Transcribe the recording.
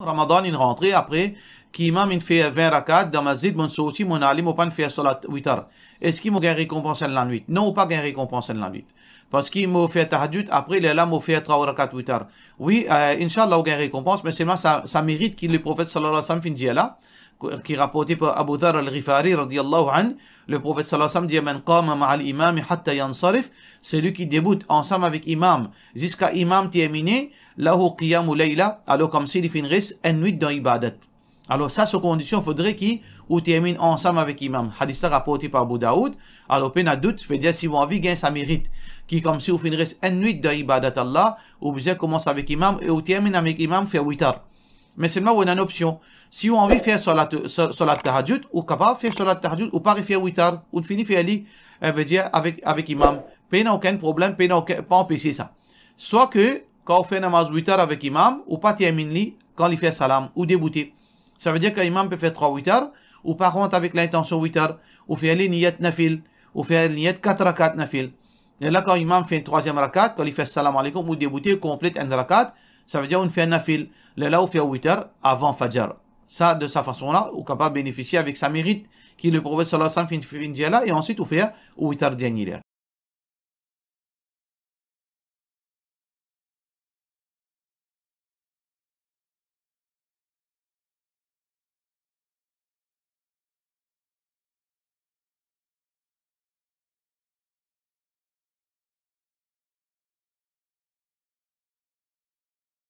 Ramadan, une rentrée après, qui m'a fait 20 rakats dans mon aussi mon alim, pas fait salat 8 heures. Est-ce qu'il m'a gagné récompense la nuit Non, pas gagné récompense la nuit. Parce qu'il m'a fait tahajjud, après il lames m'a fait 3 rakats 8 heures. Oui, inshallah euh, Inch'Allah, on gagne récompense, mais c'est ça, ça mérite qu'il le prophète sallallahu alayhi wa sallam finisse là qui est rapporté par Abu Dhar al-Ghifari le prophète sallallahu alayhi wa sallam dit celui qui déboute ensemble avec l'imam, jusqu'à imam terminé lahu qiyamu layla alors comme s'il finisse une nuit dans ibadat alors ça sous condition faudrait qu'il ou termine ensemble avec imam hadith rapporté par Abu Daoud alors peine à doute dire si vous vie gain ça mérite qui comme si vous une nuit dans ibadat Allah ou bien commence avec imam et ou termine avec imam fait heures mais seulement on a une option. Si on a envie de faire salat tahajud, ou capable de faire salat tahajud, ou pas de faire 8 heures, ou de finir faire lit, elle veut dire avec, imam. Pas aucun problème, pas aucun, pas empêcher ça. Soit que, quand on fait namaz 8 heures avec imam, ou pas terminer pas quand il fait salam, ou débouté. Ça veut dire qu'un imam peut faire 3 8 heures, ou par contre avec l'intention 8 heures, ou faire les niyat heures, ou faire les niyat 4 9 heures. Et là, quand l'imam fait une troisième rakat, quand il fait salam alaikum, ou débouter, complète une rakat, ça veut dire on fait un nafil, là on fait heures avant Fajr. Ça, de sa façon-là, on est capable de bénéficier avec sa mérite, qui est le prophète sallallahu alayhi wa sallam, et ensuite on fait witr dernier.